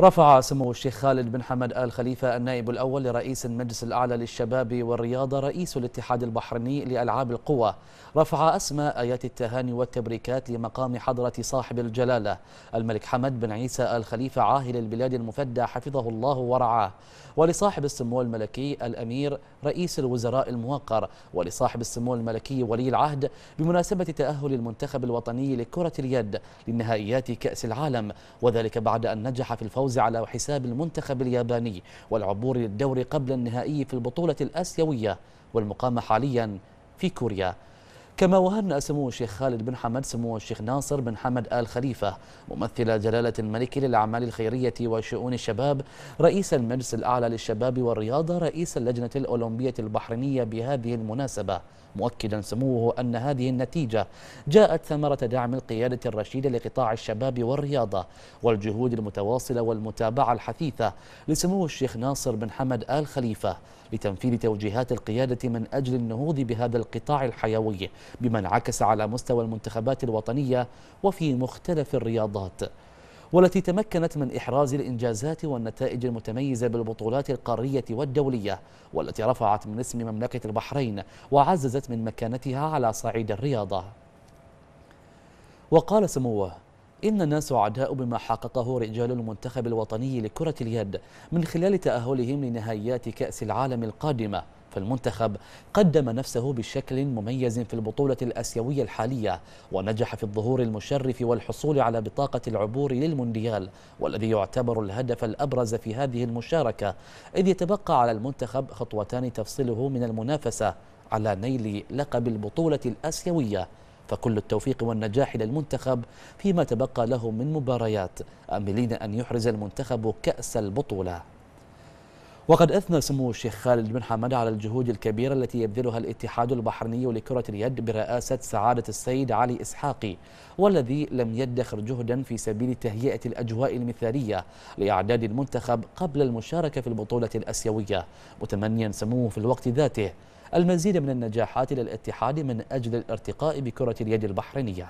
رفع سمو الشيخ خالد بن حمد آل خليفة النائب الأول لرئيس المجلس الأعلى للشباب والرياضة رئيس الاتحاد البحريني لألعاب القوى رفع أسماء آيات التهاني والتبريكات لمقام حضرة صاحب الجلالة الملك حمد بن عيسى آل خليفة عاهل البلاد المفدى حفظه الله ورعاه ولصاحب السمو الملكي الأمير رئيس الوزراء الموقر ولصاحب السمو الملكي ولي العهد بمناسبة تأهل المنتخب الوطني لكرة اليد لنهائيات كأس العالم وذلك بعد أن نجح في الفوز الفوز على حساب المنتخب الياباني والعبور للدور قبل النهائي في البطولة الآسيوية والمقام حاليا في كوريا كما وهبنا سمو الشيخ خالد بن حمد سمو الشيخ ناصر بن حمد آل خليفة ممثل جلالة الملك للأعمال الخيرية وشؤون الشباب رئيس المجلس الأعلى للشباب والرياضة رئيس اللجنة الأولمبية البحرينية بهذه المناسبة مؤكدا سموه أن هذه النتيجة جاءت ثمرة دعم القيادة الرشيدة لقطاع الشباب والرياضة والجهود المتواصلة والمتابعة الحثيثة لسمو الشيخ ناصر بن حمد آل خليفة لتنفيذ توجيهات القيادة من أجل النهوض بهذا القطاع الحيوي بما انعكس على مستوى المنتخبات الوطنية وفي مختلف الرياضات والتي تمكنت من إحراز الإنجازات والنتائج المتميزة بالبطولات القارية والدولية والتي رفعت من اسم مملكة البحرين وعززت من مكانتها على صعيد الرياضة وقال سموه إننا سعداء بما حققه رجال المنتخب الوطني لكرة اليد من خلال تأهلهم لنهائيات كأس العالم القادمة في المنتخب قدم نفسه بشكل مميز في البطولة الأسيوية الحالية ونجح في الظهور المشرف والحصول على بطاقة العبور للمونديال والذي يعتبر الهدف الأبرز في هذه المشاركة إذ يتبقى على المنتخب خطوتان تفصله من المنافسة على نيل لقب البطولة الآسيوية فكل التوفيق والنجاح للمنتخب فيما تبقى له من مباريات آملين أن يحرز المنتخب كأس البطولة وقد أثنى سمو الشيخ خالد بن حمد على الجهود الكبيرة التي يبذلها الاتحاد البحريني لكرة اليد برئاسة سعادة السيد علي إسحاقي والذي لم يدخر جهدا في سبيل تهيئة الأجواء المثالية لإعداد المنتخب قبل المشاركة في البطولة الأسيوية متمنيا سموه في الوقت ذاته المزيد من النجاحات للاتحاد من أجل الارتقاء بكرة اليد البحرينية